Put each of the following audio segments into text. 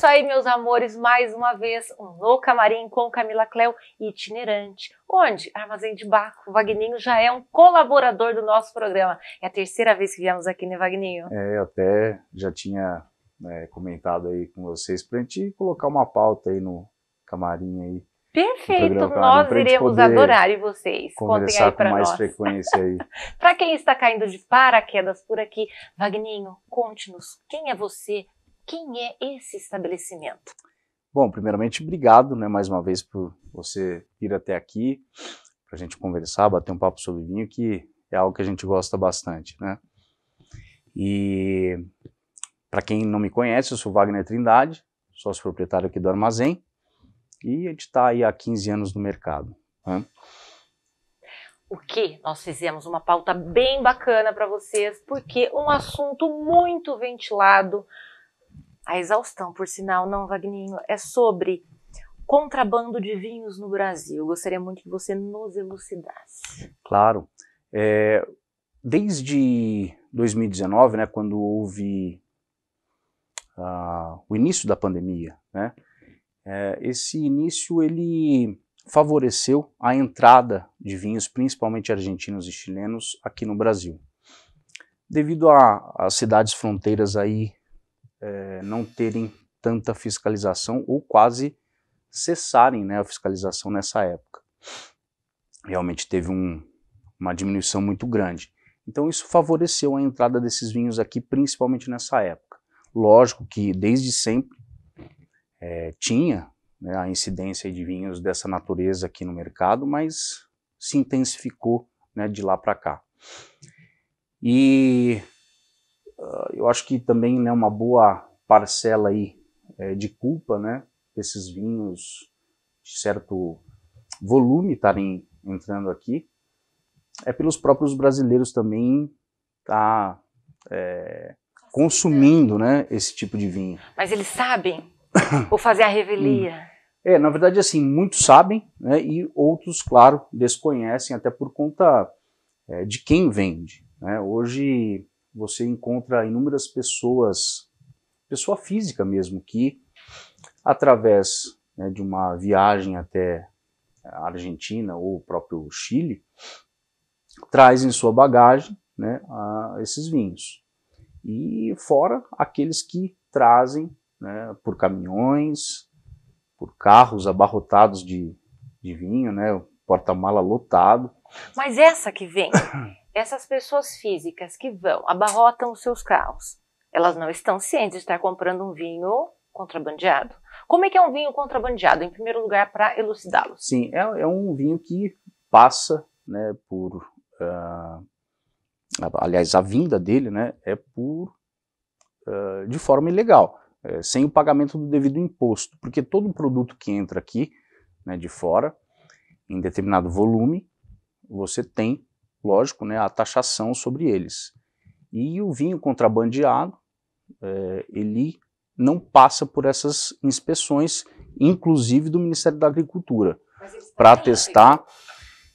isso aí, meus amores, mais uma vez um No Camarim com Camila Cleo itinerante, onde Armazém de Baco, Vagninho já é um colaborador do nosso programa. É a terceira vez que viemos aqui, né, Vagninho? É, eu até já tinha né, comentado aí com vocês para a gente colocar uma pauta aí no camarim aí. Perfeito, nós iremos adorar e vocês. Contem aí para nós. mais frequência aí. para quem está caindo de paraquedas por aqui, Vagninho, conte-nos quem é você, quem é esse estabelecimento? Bom, primeiramente, obrigado né, mais uma vez por você vir até aqui para a gente conversar, bater um papo sobre vinho, que é algo que a gente gosta bastante. Né? E para quem não me conhece, eu sou Wagner Trindade, sócio proprietário aqui do Armazém, e a gente está aí há 15 anos no mercado. Né? o que nós fizemos uma pauta bem bacana para vocês, porque um assunto muito ventilado, a exaustão, por sinal, não, Vagninho, é sobre contrabando de vinhos no Brasil. gostaria muito que você nos elucidasse. Claro. É, desde 2019, né, quando houve uh, o início da pandemia, né, é, esse início ele favoreceu a entrada de vinhos, principalmente argentinos e chilenos, aqui no Brasil. Devido às cidades fronteiras aí é, não terem tanta fiscalização ou quase cessarem né, a fiscalização nessa época. Realmente teve um, uma diminuição muito grande. Então isso favoreceu a entrada desses vinhos aqui, principalmente nessa época. Lógico que desde sempre é, tinha né, a incidência de vinhos dessa natureza aqui no mercado, mas se intensificou né, de lá para cá. E Uh, eu acho que também né, uma boa parcela aí é, de culpa, né? Esses vinhos de certo volume estarem entrando aqui é pelos próprios brasileiros também tá é, consumindo, né, esse tipo de vinho. Mas eles sabem ou fazer a revelia? Hum. É, na verdade, assim, muitos sabem, né, e outros, claro, desconhecem até por conta é, de quem vende. Né? Hoje você encontra inúmeras pessoas, pessoa física mesmo, que através né, de uma viagem até a Argentina ou o próprio Chile, traz em sua bagagem né, a, esses vinhos. E fora aqueles que trazem né, por caminhões, por carros abarrotados de, de vinho, né, porta-mala lotado. Mas essa que vem, essas pessoas físicas que vão, abarrotam os seus carros, elas não estão cientes de estar comprando um vinho contrabandeado. Como é que é um vinho contrabandeado? Em primeiro lugar, para elucidá-lo. Sim, é, é, um vinho que passa né, por. Uh, aliás, a vinda dele né, é por. Uh, de forma ilegal, é, sem o pagamento do devido imposto, porque todo produto que entra aqui né, de fora, em determinado volume, você tem lógico, né, a taxação sobre eles. E o vinho contrabandeado, é, ele não passa por essas inspeções, inclusive do Ministério da Agricultura, para testar.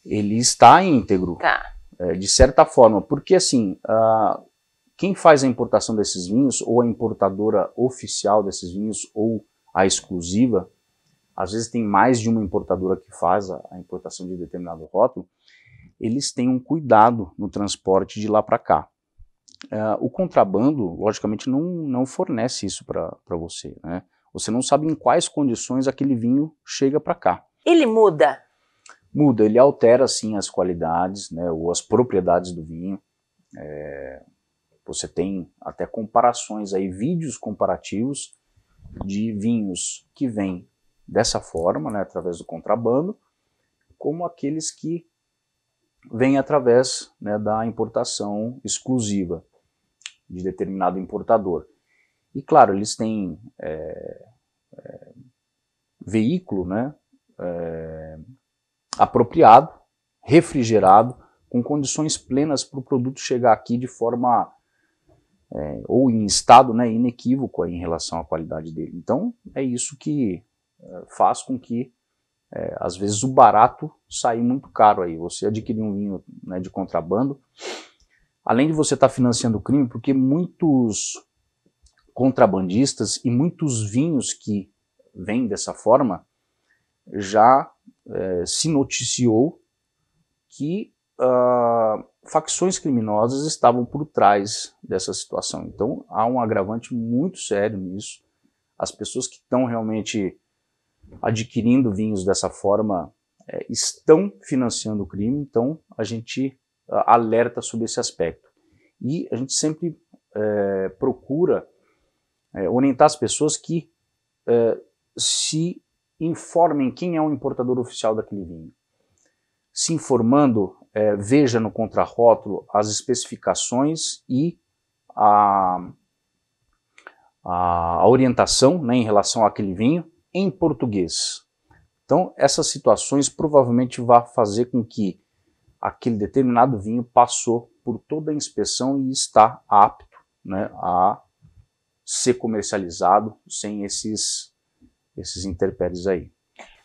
Ele está íntegro, tá. é, de certa forma, porque assim, a, quem faz a importação desses vinhos, ou a importadora oficial desses vinhos, ou a exclusiva, às vezes tem mais de uma importadora que faz a, a importação de determinado rótulo, eles têm um cuidado no transporte de lá para cá. Uh, o contrabando, logicamente, não, não fornece isso para você. Né? Você não sabe em quais condições aquele vinho chega para cá. Ele muda? Muda, ele altera sim as qualidades né, ou as propriedades do vinho. É, você tem até comparações aí, vídeos comparativos de vinhos que vêm dessa forma, né, através do contrabando, como aqueles que vem através né, da importação exclusiva de determinado importador. E claro, eles têm é, é, veículo né, é, apropriado, refrigerado, com condições plenas para o produto chegar aqui de forma é, ou em estado né, inequívoco em relação à qualidade dele. Então é isso que é, faz com que é, às vezes o barato sai muito caro aí. Você adquirir um vinho né, de contrabando, além de você estar tá financiando o crime, porque muitos contrabandistas e muitos vinhos que vêm dessa forma já é, se noticiou que uh, facções criminosas estavam por trás dessa situação. Então há um agravante muito sério nisso. As pessoas que estão realmente adquirindo vinhos dessa forma é, estão financiando o crime, então a gente ah, alerta sobre esse aspecto. E a gente sempre é, procura é, orientar as pessoas que é, se informem quem é o importador oficial daquele vinho. Se informando, é, veja no contrarótulo as especificações e a, a, a orientação né, em relação àquele vinho em português. Então, essas situações provavelmente vão fazer com que aquele determinado vinho passou por toda a inspeção e está apto né, a ser comercializado sem esses, esses interpéries aí.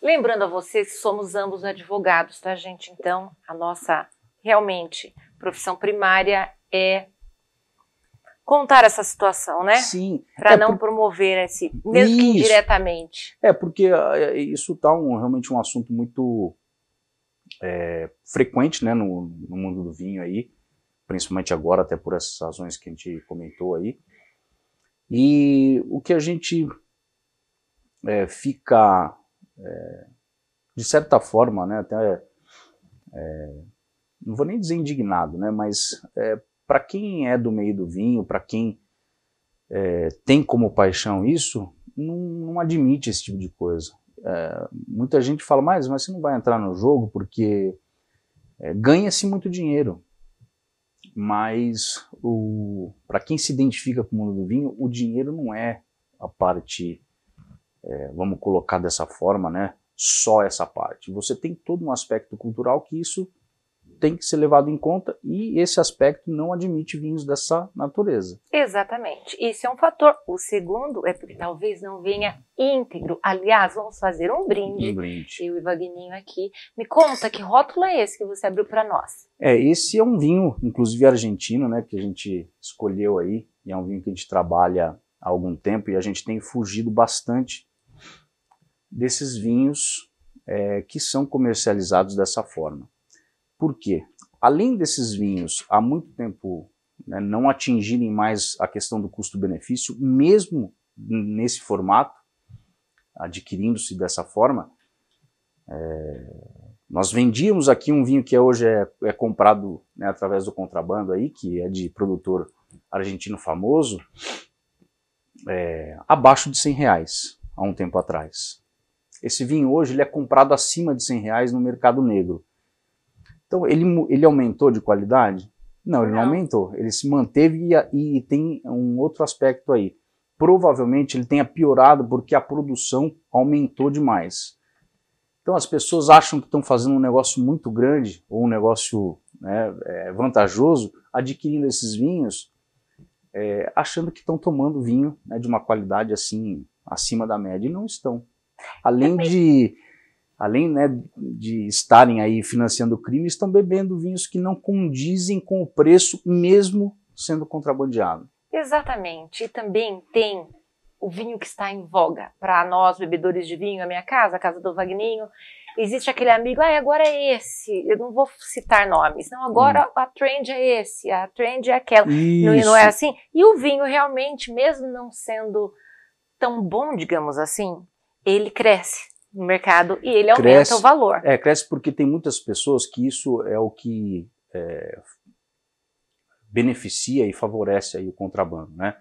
Lembrando a vocês que somos ambos advogados, tá, gente? Então, a nossa realmente profissão primária é contar essa situação, né? Sim. Para é não por... promover esse, né, mesmo isso. que indiretamente. É, porque é, é, isso está um, realmente um assunto muito é, frequente né, no, no, mundo do vinho aí, principalmente agora, até por essas razões que a gente comentou aí. E o que a gente é, fica, é, de certa forma, né, até, não vou nem dizer indignado, né, mas para quem é do meio do vinho, para quem é, tem como paixão isso, não, não, admite esse tipo de coisa. É, muita gente fala, mas, mas você não vai entrar no jogo porque é, ganha-se muito dinheiro. Mas para quem se identifica com o mundo do vinho, o dinheiro não é a parte, é, vamos colocar dessa forma, né? Só essa parte. Você tem todo um aspecto cultural que isso tem que ser levado em conta e esse aspecto não admite vinhos dessa natureza. Exatamente. Isso é um fator. O segundo é porque talvez não venha íntegro. Aliás, vamos fazer um brinde. Um brinde. Eu e Vagninho aqui. Me conta que rótulo é esse que você abriu para nós? É, esse é um vinho, inclusive argentino, né, que a gente escolheu aí, e é um vinho que a gente trabalha há algum tempo e a gente tem fugido bastante desses vinhos é, que são comercializados dessa forma. Por quê? Além desses vinhos há muito tempo né, não atingirem mais a questão do custo-benefício, mesmo nesse formato, adquirindo-se dessa forma, é, nós vendíamos aqui um vinho que hoje é, é comprado né, através do contrabando aí, que é de produtor argentino famoso, é, abaixo de 100 reais há um tempo atrás. Esse vinho hoje ele é comprado acima de 100 reais no mercado negro. Então, ele, ele aumentou de qualidade? Não, ele não, não aumentou. Ele se manteve e, e tem um outro aspecto aí. Provavelmente ele tenha piorado porque a produção aumentou demais. Então as pessoas acham que estão fazendo um negócio muito grande ou um negócio né, é, vantajoso adquirindo esses vinhos, é, achando que estão tomando vinho né, de uma qualidade assim acima da média e não estão. Além de além né, de estarem aí financiando o crime, estão bebendo vinhos que não condizem com o preço, mesmo sendo contrabandeado. Exatamente. E também tem o vinho que está em voga. Para nós, bebedores de vinho, a minha casa, a casa do Vagninho, existe aquele amigo, ah, agora é esse. Eu não vou citar nomes. Não, agora hum. a trend é esse, a trend é aquela. Não, não é assim? E o vinho realmente, mesmo não sendo tão bom, digamos assim, ele cresce no mercado e ele aumenta cresce, o valor. É, cresce porque tem muitas pessoas que isso é o que é, beneficia e favorece aí o contrabando, né?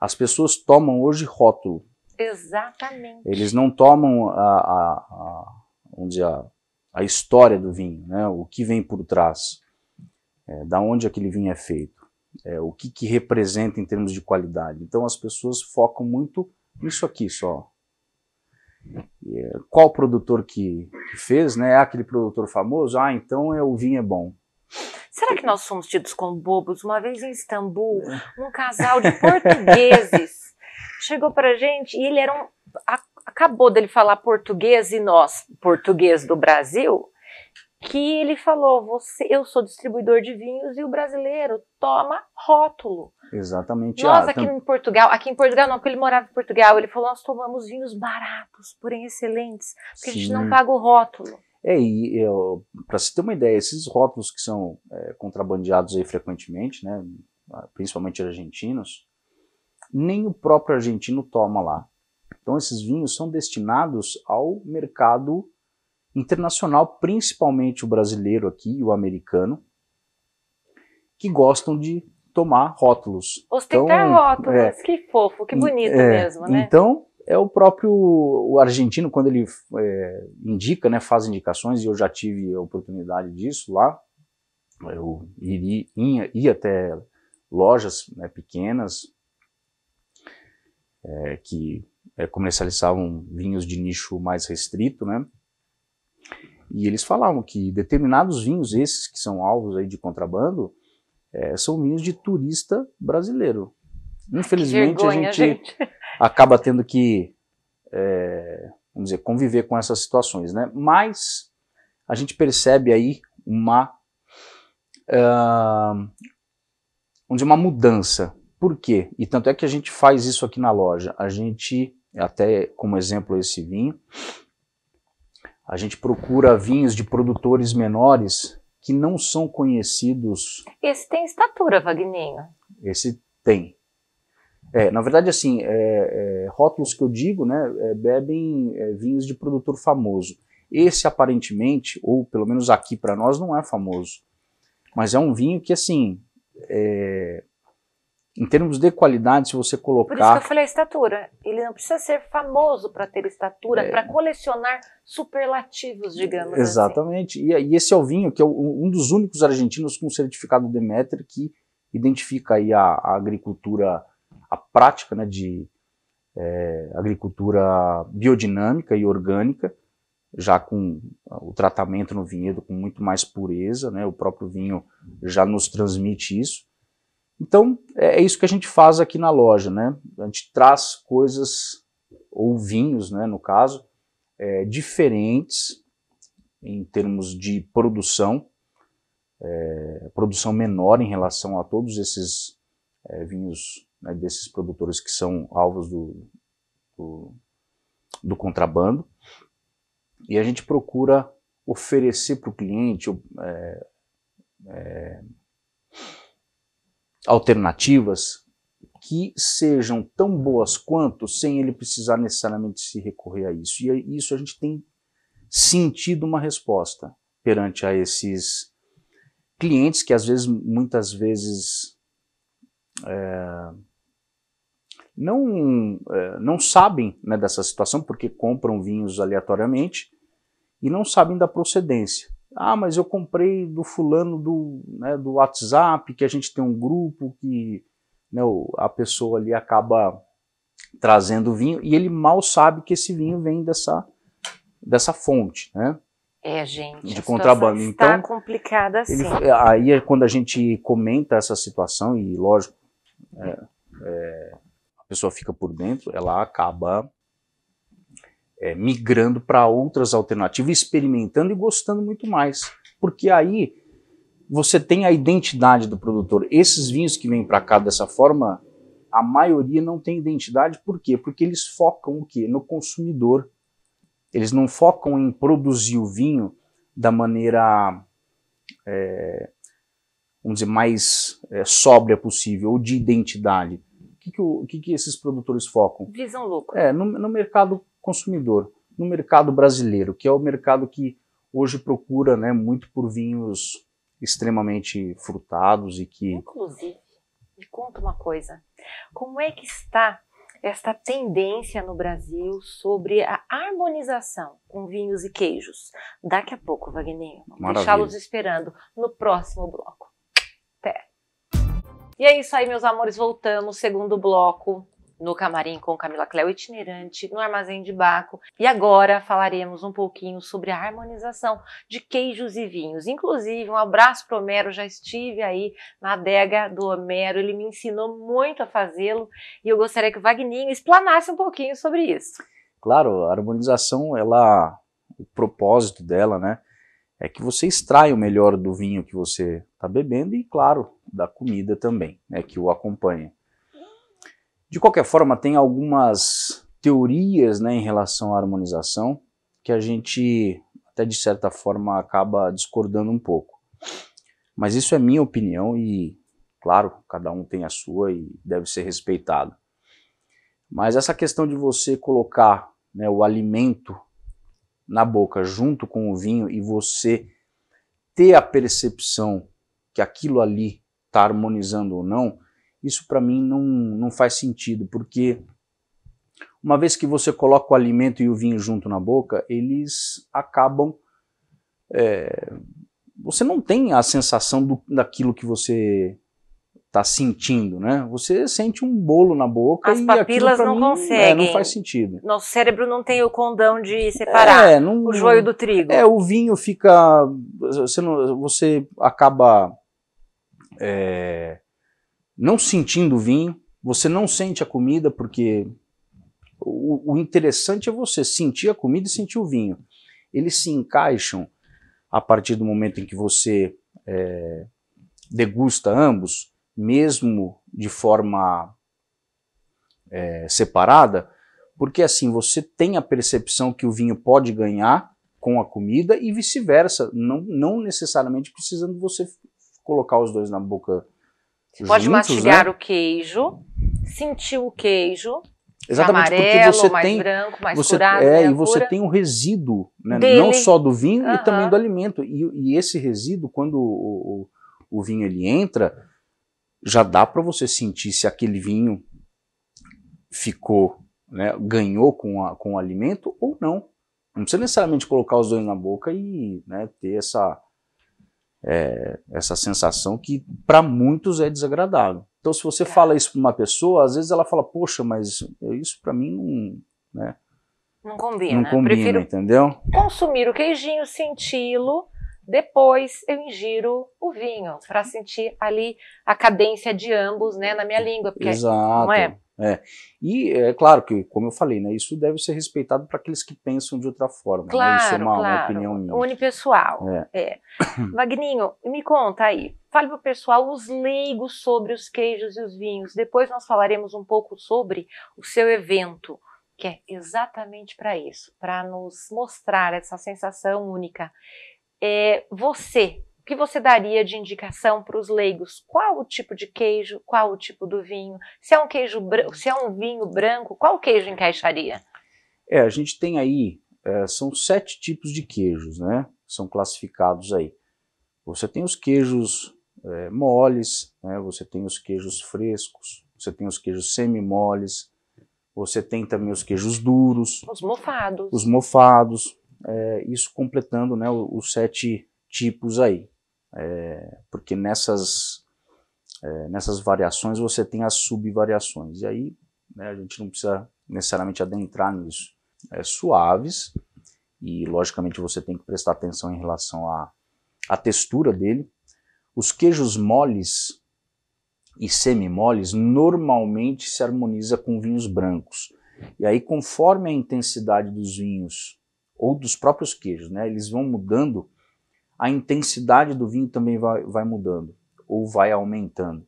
As pessoas tomam hoje rótulo. Exatamente. Eles não tomam a, a, a vamos dizer, a, a, história do vinho, né? o que vem por trás, é, da onde aquele vinho é feito, é, o que, que representa em termos de qualidade. Então as pessoas focam muito nisso aqui só, eh, qual produtor que, que fez, né? aquele produtor famoso? Ah, então é, o vinho é bom. Será que nós somos tidos como bobos? Uma vez em Istambul, é. um casal de portugueses chegou para gente e ele era um. acabou dele falar português e nós, português do Brasil, que ele falou: você, eu sou distribuidor de vinhos e o brasileiro toma rótulo. Exatamente. Nós ah, aqui então... em Portugal, aqui em Portugal não, porque ele morava em Portugal, ele falou: nós tomamos vinhos baratos, porém excelentes, porque Sim. a gente não paga o rótulo. É, e para se ter uma ideia, esses rótulos que são é, contrabandeados aí frequentemente, né, ah, principalmente argentinos, nem o próprio argentino toma lá. Então esses vinhos são destinados ao mercado internacional, principalmente o brasileiro aqui e o americano, que gostam de tomar rótulos. Ostentar então, rótulos, é, que fofo, que bonito é, mesmo, né? Então, é o próprio o argentino, quando ele é, indica, né, faz indicações, e eu já tive a oportunidade disso lá, eu iria, ia, ia até lojas né, pequenas é, que é, comercializavam vinhos de nicho mais restrito, né? E eles falavam que determinados vinhos, esses que são alvos aí de contrabando, é, são vinhos de turista brasileiro. Infelizmente, vergonha, a gente, gente, acaba tendo que, é, vamos dizer, conviver com essas situações, né? Mas a gente percebe aí uma, uh, uma mudança. Por quê? E tanto é que a gente faz isso aqui na loja. A gente, até como exemplo esse vinho, a gente procura vinhos de produtores menores que não são conhecidos. Esse tem estatura, Vagninho. Esse tem. É, na verdade, assim, é, é, rótulos que eu digo, né, é, bebem é, vinhos de produtor famoso. Esse, aparentemente, ou pelo menos aqui para nós, não é famoso. Mas é um vinho que, assim, é, em termos de qualidade, se você colocar. Por isso que eu falei a estatura. Ele não precisa ser famoso para ter estatura, é... para colecionar superlativos, digamos assim. Exatamente. Assim. E, e, esse é o vinho que é um dos únicos argentinos com certificado Demeter que identifica aí a, a agricultura, a prática né, de é, agricultura biodinâmica e orgânica, já com o tratamento no vinhedo com muito mais pureza, né, o próprio vinho já nos transmite isso. Então, é, é isso que a gente faz aqui na loja, né? A gente traz coisas, ou vinhos, né, no caso, é, diferentes em termos de produção, é, produção menor em relação a todos esses é, vinhos né, desses produtores que são alvos do, do, do contrabando. E a gente procura oferecer para o cliente é, é alternativas que sejam tão boas quanto sem ele precisar necessariamente se recorrer a isso. E isso a gente tem sentido uma resposta perante a esses clientes que às vezes, muitas vezes, é, não, é, não sabem né, dessa situação porque compram vinhos aleatoriamente e não sabem da procedência. Ah, mas eu comprei do fulano do, né, do WhatsApp, que a gente tem um grupo que né, a pessoa ali acaba trazendo vinho e ele mal sabe que esse vinho vem dessa, dessa fonte, né? É, gente. De contrabando. Está então, complicada assim. Ele, aí é quando a gente comenta essa situação e lógico é, é, a pessoa fica por dentro, ela acaba é, migrando para outras alternativas, experimentando e gostando muito mais. Porque aí você tem a identidade do produtor. Esses vinhos que vêm para cá dessa forma, a maioria não tem identidade. Por quê? Porque eles focam o quê? No consumidor. Eles não focam em produzir o vinho da maneira, é, vamos dizer, mais é, sóbria possível, ou de identidade. O que, que, o, que, que esses produtores focam? Visão lucro. É, no, no mercado consumidor no mercado brasileiro, que é o mercado que hoje procura né, muito por vinhos extremamente frutados e que. Inclusive, me conta uma coisa: como é que está esta tendência no Brasil sobre a harmonização com vinhos e queijos? Daqui a pouco, Wagner, deixá-los esperando no próximo bloco. Até! E é isso aí, meus amores, voltamos, segundo bloco no Camarim com Camila Cléo Itinerante, no Armazém de Baco. E agora falaremos um pouquinho sobre a harmonização de queijos e vinhos. Inclusive, um abraço para Homero, já estive aí na adega do Homero, ele me ensinou muito a fazê-lo e eu gostaria que o Vagninho explanasse um pouquinho sobre isso. Claro, a harmonização, ela, o propósito dela, né, é que você extrai o melhor do vinho que você está bebendo e, claro, da comida também, né, que o acompanha. De qualquer forma, tem algumas teorias né, em relação à harmonização que a gente, até de certa forma, acaba discordando um pouco. Mas isso é minha opinião e, claro, cada um tem a sua e deve ser respeitado. Mas essa questão de você colocar né, o alimento na boca junto com o vinho e você ter a percepção que aquilo ali está harmonizando ou não, isso para mim não, não faz sentido, porque uma vez que você coloca o alimento e o vinho junto na boca, eles acabam. É, você não tem a sensação do, daquilo que você está sentindo, né? Você sente um bolo na boca As e papilas não mim, conseguem. É, não faz sentido. Nosso cérebro não tem o condão de é, separar é, não, o joio do trigo. É, o vinho fica, você, não, você acaba é, não sentindo o vinho, você não sente a comida, porque o, o interessante é você sentir a comida e sentir o vinho. Eles se encaixam a partir do momento em que você é, degusta ambos, mesmo de forma é, separada, porque assim você tem a percepção que o vinho pode ganhar com a comida e vice-versa, não, não necessariamente precisando você colocar os dois na boca você pode mastigar né? o queijo, sentir o queijo. Exatamente, amarelo, porque você mais tem, branco, mais você, curado, é, e né, você tem um resíduo, né? não só do vinho uh -huh. e também do alimento. E, e esse resíduo, quando o, o, o vinho ele entra, já dá para você sentir se aquele vinho ficou, né, ganhou com, a, com o alimento ou não. Não precisa necessariamente colocar os dois na boca e né, ter essa, é, essa sensação que para muitos é desagradável. Então, se você fala isso para uma pessoa, às vezes ela fala, poxa, mas isso para mim não. Né, não combina. Não né? combina, Prefiro entendeu? Consumir o queijinho, senti-lo. Depois eu ingiro o vinho para sentir ali a cadência de ambos, né, na minha língua, porque Exato. É, não é é. E é claro que, como eu falei, né, isso deve ser respeitado para aqueles que pensam de outra forma. Claro, né? Isso é uma, claro. uma opinião minha. Unipessoal. É. é. Vagninho, me conta aí. Fale para o pessoal os leigos sobre os queijos e os vinhos. Depois nós falaremos um pouco sobre o seu evento, que é exatamente para isso, para nos mostrar essa sensação única. É, você que você daria de indicação para os leigos? Qual o tipo de queijo? Qual o tipo do vinho? Se é um queijo, uhum. se é um vinho branco, qual queijo encaixaria? É, a gente tem aí é, são sete tipos de queijos, né? São classificados aí. Você tem os queijos é, moles, né? Você tem os queijos frescos, você tem os queijos semi-moles, você tem também os queijos duros, os mofados, os mofados. É, isso completando, né? Os sete tipos aí é, porque nessas, é, nessas variações você tem as subvariações, e aí né, a gente não precisa necessariamente adentrar nisso. É, suaves, e logicamente você tem que prestar atenção em relação à, à textura dele. Os queijos moles e semi-moles normalmente se harmoniza com vinhos brancos. E aí, conforme a intensidade dos vinhos ou dos próprios queijos, né, eles vão mudando a intensidade do vinho também vai, vai mudando ou vai aumentando.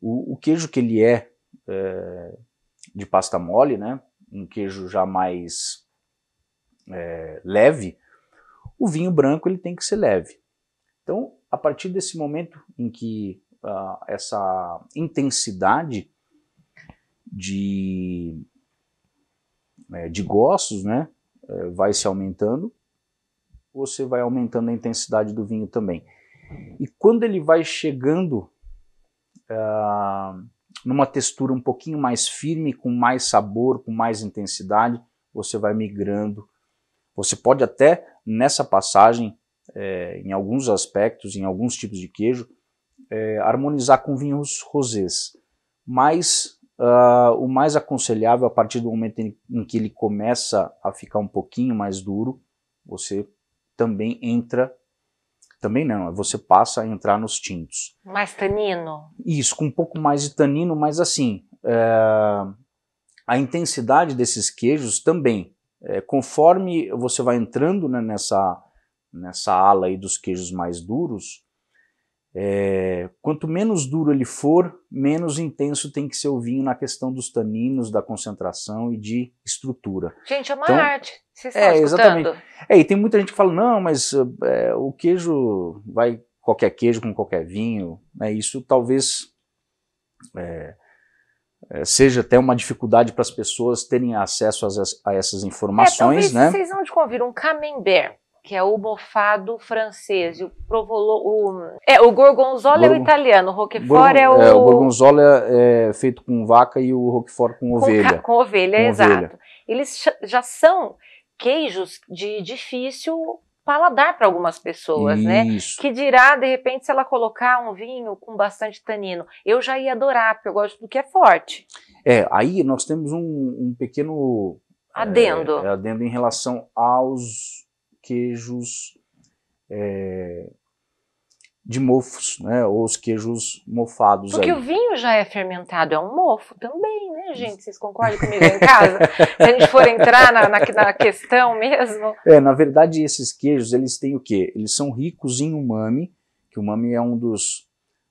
O, o queijo que ele é, é, de pasta mole, né, um queijo já mais é, leve, o vinho branco ele tem que ser leve. Então, a partir desse momento em que uh, essa intensidade de, é, de gostos né, é, vai se aumentando, você vai aumentando a intensidade do vinho também. E quando ele vai chegando uh, numa textura um pouquinho mais firme, com mais sabor, com mais intensidade, você vai migrando. Você pode até nessa passagem, é, em alguns aspectos, em alguns tipos de queijo, é, harmonizar com vinhos rosés. Mas uh, o mais aconselhável, a partir do momento em, em que ele começa a ficar um pouquinho mais duro, você também entra. Também não, você passa a entrar nos tintos. Mais tanino? Isso, com um pouco mais de tanino, mas assim, é, a intensidade desses queijos também. É, conforme você vai entrando né, nessa, nessa ala aí dos queijos mais duros, é, quanto menos duro ele for, menos intenso tem que ser o vinho na questão dos taninos, da concentração e de estrutura. Gente, é uma então, arte. Vocês é, estão exatamente. É, e tem muita gente que fala, não, mas é, o queijo vai qualquer queijo com qualquer vinho. Né, isso talvez é, é seja até uma dificuldade para as pessoas terem acesso a, a essas é, informações, é, né? Vocês vão de convir um camembert que é o mofado francês, o provolone, o, é, o gorgonzola Gorgon... é o italiano, o roquefort é o... É, o gorgonzola é feito com vaca e o roquefort com, com ovelha. Com ovelha, com exato. Ovelha. Eles já são queijos de difícil paladar para algumas pessoas, né? Isso. né? Que dirá, de repente, se ela colocar um vinho com bastante tanino. Eu já ia adorar, porque eu gosto do que é forte. É, aí nós temos um, um pequeno... É, adendo. É, adendo em relação aos queijos é, de mofos, né? Ou os queijos mofados. Porque aí. o vinho já é fermentado, é um mofo também, né, gente? Vocês concordam comigo em casa? Se a gente for entrar na, na, na, questão mesmo. É, na verdade, esses queijos, eles têm o quê? Eles são ricos em umami, que o umami é um dos,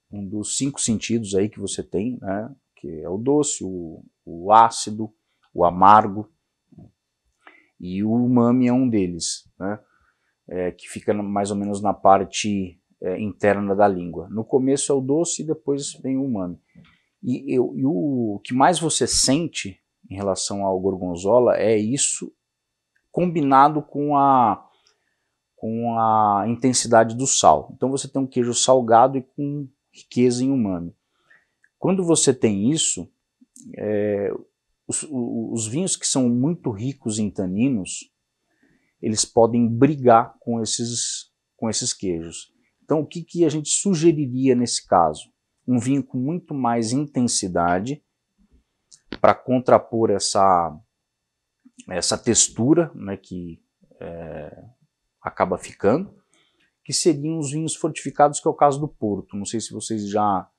um dos cinco sentidos aí que você tem, né? Que é o doce, o, o ácido, o amargo, e o umami é um deles, né? É, que fica mais ou menos na parte é, interna da língua. No começo é o doce e depois vem o umami. E, eu, e o, o que mais você sente em relação ao gorgonzola é isso combinado com a, com a intensidade do sal. Então você tem um queijo salgado e com riqueza em umami. Quando você tem isso, é, os, os vinhos que são muito ricos em taninos, eles podem brigar com esses, com esses queijos. Então, o que, que a gente sugeriria nesse caso? Um vinho com muito mais intensidade para contrapor essa, essa textura né, que é, acaba ficando, que seriam os vinhos fortificados, que é o caso do Porto. Não sei se vocês já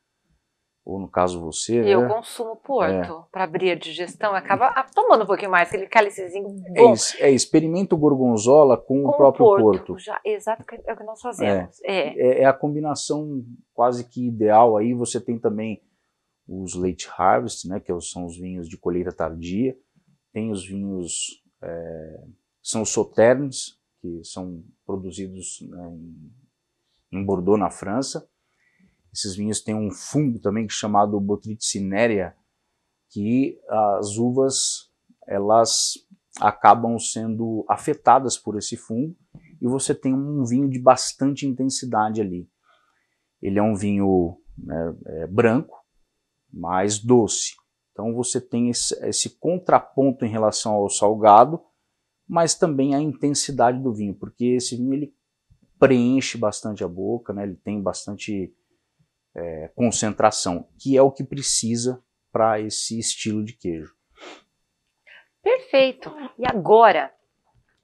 ou no caso você. E né? eu consumo é. porto é. para abrir a digestão, acaba tomando um pouquinho mais, aquele cálicezinho é bom. É, é experimenta o gorgonzola com, com o próprio porto. porto. Já, exato, é, é o que nós fazemos. É. É. a combinação quase que ideal. Aí você tem também os late harvest, né, que são os vinhos de colheita tardia, tem os vinhos, são os sauternes, que são produzidos né, em, em Bordeaux, na França, esses vinhos têm um fungo também é chamado cinerea que as uvas elas acabam sendo afetadas por esse fungo e você tem um vinho de bastante intensidade ali. Ele é um vinho né, é, branco, mais doce. Então você tem esse, esse contraponto em relação ao salgado, mas também a intensidade do vinho, porque esse vinho ele preenche bastante a boca, né? Ele tem bastante é, concentração, que é o que precisa para esse estilo de queijo. Perfeito. E agora?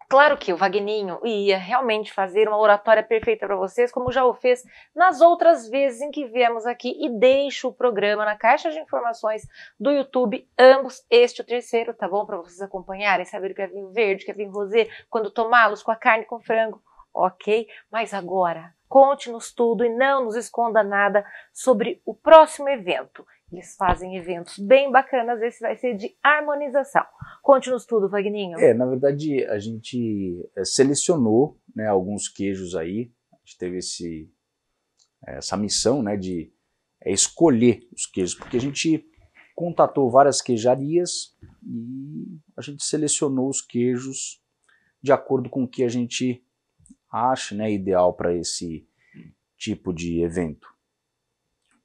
Claro que o Vagninho ia realmente fazer uma oratória perfeita para vocês, como já o fez nas outras vezes em que viemos aqui e deixo o programa na caixa de informações do YouTube, ambos, este o terceiro, tá bom? Para vocês acompanharem, saber o que é vinho verde, o que é vinho rosé, quando tomá-los com a carne, com frango, ok? Mas agora, Conte-nos tudo e não nos esconda nada sobre o próximo evento. Eles fazem eventos bem bacanas, esse vai ser de harmonização. Conte-nos tudo, Vagninho. É, na verdade, a gente eh, selecionou né, alguns queijos aí, a gente teve esse, eh, essa missão né, de eh, escolher os queijos, porque a gente contatou várias queijarias e a gente selecionou os queijos de acordo com o que a gente acha né, ideal para esse tipo de evento.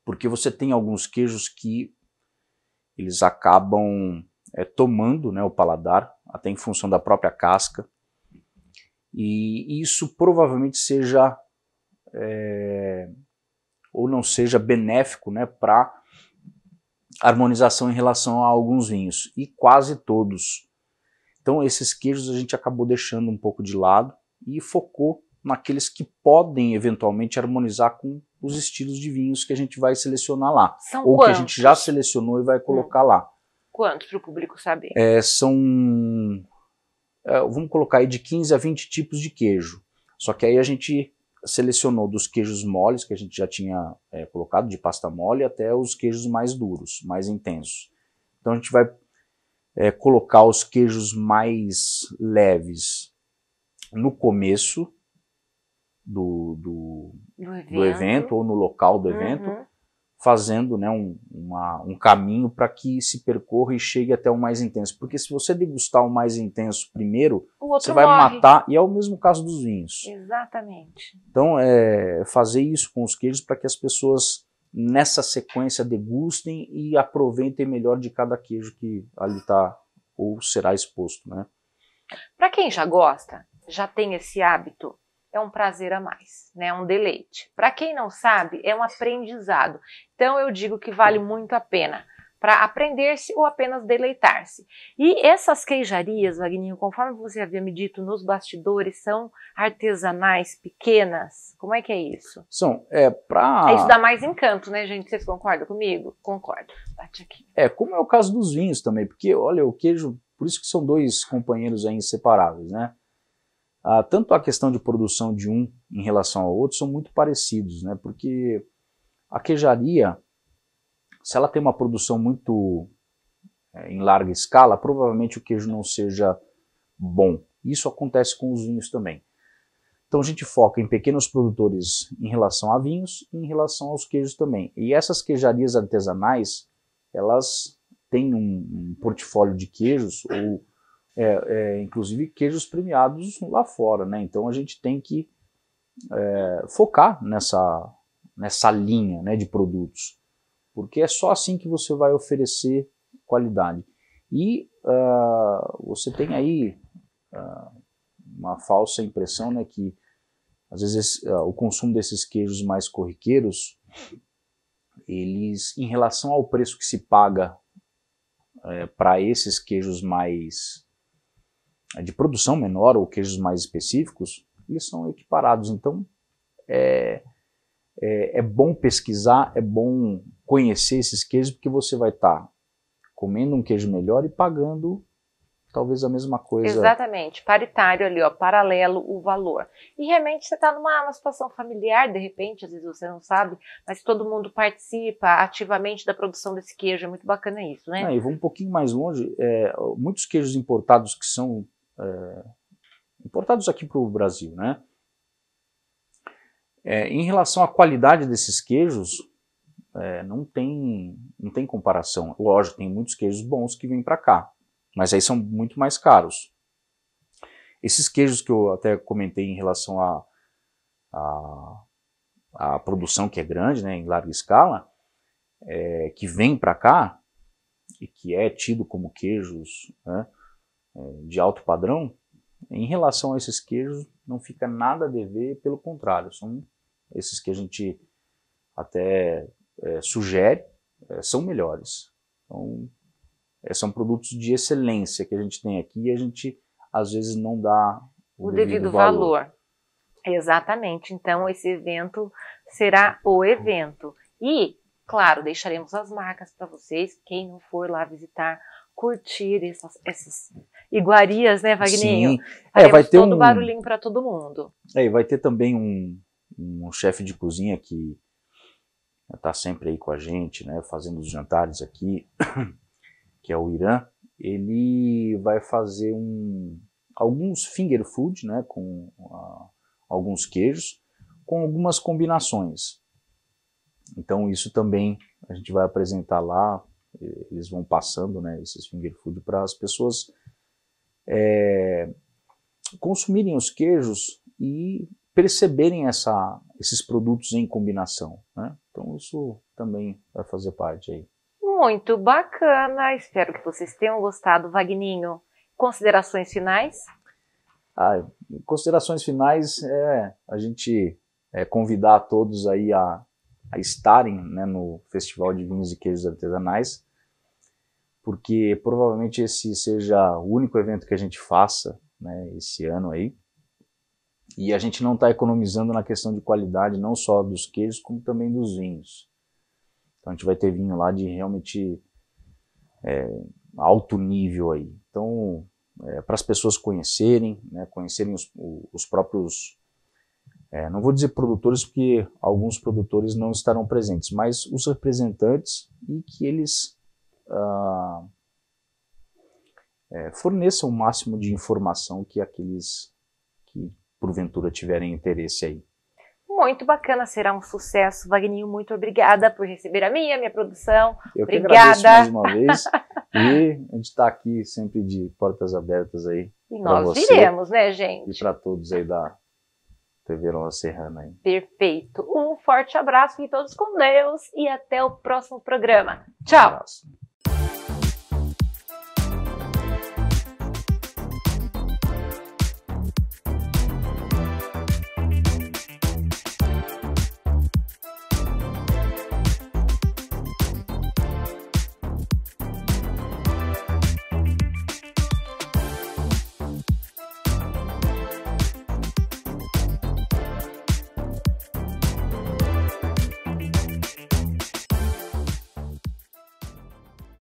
Porque você tem alguns queijos que eles acabam é, tomando né, o paladar, até em função da própria casca, e isso provavelmente seja é, ou não seja benéfico né, para harmonização em relação a alguns vinhos, e quase todos. Então esses queijos a gente acabou deixando um pouco de lado, e focou naqueles que podem eventualmente harmonizar com os estilos de vinhos que a gente vai selecionar lá. São ou quantos? que a gente já selecionou e vai colocar hum. lá. Quantos para o público saber? É, são. É, vamos colocar aí de 15 a 20 tipos de queijo. Só que aí a gente selecionou dos queijos moles, que a gente já tinha é, colocado, de pasta mole, até os queijos mais duros, mais intensos. Então a gente vai é, colocar os queijos mais leves no começo do, do, do, evento. do evento. ou no local do evento, uhum. fazendo né, um, uma, um caminho para que se percorra e chegue até o mais intenso. Porque se você degustar o mais intenso primeiro, você vai morre. matar, e é o mesmo caso dos vinhos. Exatamente. Então, é, fazer isso com os queijos para que as pessoas nessa sequência degustem e aproveitem melhor de cada queijo que ali está ou será exposto, né? Para quem já gosta, já tem esse hábito, é um prazer a mais, né? É um deleite. Para quem não sabe, é um aprendizado. Então eu digo que vale muito a pena para aprender-se ou apenas deleitar-se. E essas queijarias, Wagninho, conforme você havia me dito nos bastidores, são artesanais, pequenas. Como é que é isso? São, é para. É isso dá mais encanto, né, gente? Vocês concordam comigo? Concordo. Bate aqui. É, como é o caso dos vinhos também, porque olha, o queijo, por isso que são dois companheiros aí inseparáveis, né? ah, tanto a questão de produção de um em relação ao outro são muito parecidos, né? Porque a queijaria, se ela tem uma produção muito é, em larga escala, provavelmente o queijo não seja bom. Isso acontece com os vinhos também. Então a gente foca em pequenos produtores em relação a vinhos e em relação aos queijos também. E essas queijarias artesanais, elas têm um, um portfólio de queijos ou é, é, inclusive queijos premiados lá fora, né? Então a gente tem que é, focar nessa, nessa linha né, de produtos, porque é só assim que você vai oferecer qualidade. E uh, você tem aí uh, uma falsa impressão né, que às vezes uh, o consumo desses queijos mais corriqueiros, eles, em relação ao preço que se paga é, para esses queijos mais de produção menor ou queijos mais específicos, eles são equiparados. Então, é, é, é bom pesquisar, é bom conhecer esses queijos, porque você vai estar tá comendo um queijo melhor e pagando talvez a mesma coisa. Exatamente, paritário ali, ó, paralelo o valor. E realmente você está numa uma situação familiar, de repente, às vezes você não sabe, mas todo mundo participa ativamente da produção desse queijo, é muito bacana isso, né? Ah, e vou um pouquinho mais longe, é, muitos queijos importados que são é, importados aqui para o Brasil, né? É, em relação à qualidade desses queijos, é, não, tem, não tem comparação. Lógico, tem muitos queijos bons que vêm para cá, mas aí são muito mais caros. Esses queijos que eu até comentei em relação à a, a, a, produção que é grande, né, em larga escala, é, que vem para cá e que é tido como queijos, né, eh, de alto padrão, em relação a esses queijos, não fica nada a dever, pelo contrário, são esses que a gente até é, sugere, é, são melhores. Então, é, são produtos de excelência que a gente tem aqui e a gente, às vezes, não dá o, o devido, devido valor. valor. Exatamente. Então, esse evento será o evento. E, claro, deixaremos as marcas para vocês, quem não for lá visitar, curtir essas, esses iguarias, né, Wagnerinho? Sim. é, vai ter todo um barulhinho para todo mundo. É, vai ter também um, um chefe de cozinha que está sempre aí com a gente, né, fazendo os jantares aqui, que é o Irã. Ele vai fazer um, alguns finger food, né, com uh, alguns queijos, com algumas combinações. Então isso também a gente vai apresentar lá, eles vão passando, né, esses finger food para as pessoas é, consumirem os queijos e perceberem essa, esses produtos em combinação. Né? Então isso também vai fazer parte aí. Muito bacana, espero que vocês tenham gostado, Vagninho. Considerações finais? Ah, considerações finais é a gente é, convidar todos aí a, a estarem né, no Festival de Vinhos e Queijos Artesanais porque provavelmente esse seja o único evento que a gente faça né, esse ano aí. E a gente não está economizando na questão de qualidade, não só dos queijos, como também dos vinhos. Então a gente vai ter vinho lá de realmente é, alto nível aí. Então, é, para as pessoas conhecerem, né, conhecerem os, os próprios. É, não vou dizer produtores, porque alguns produtores não estarão presentes, mas os representantes e que eles ah, é, forneçam o máximo de informação que aqueles que porventura tiverem interesse aí. Muito bacana, será um sucesso. Vagninho, muito obrigada por receber a minha, minha produção. Eu obrigada. que agradeço mais uma vez. e a gente está aqui sempre de portas abertas aí. E nós você, né, gente? E para todos aí da TV Lola Serrana. Aí. Perfeito. Um forte abraço e todos com Deus e até o próximo programa. Tchau. Um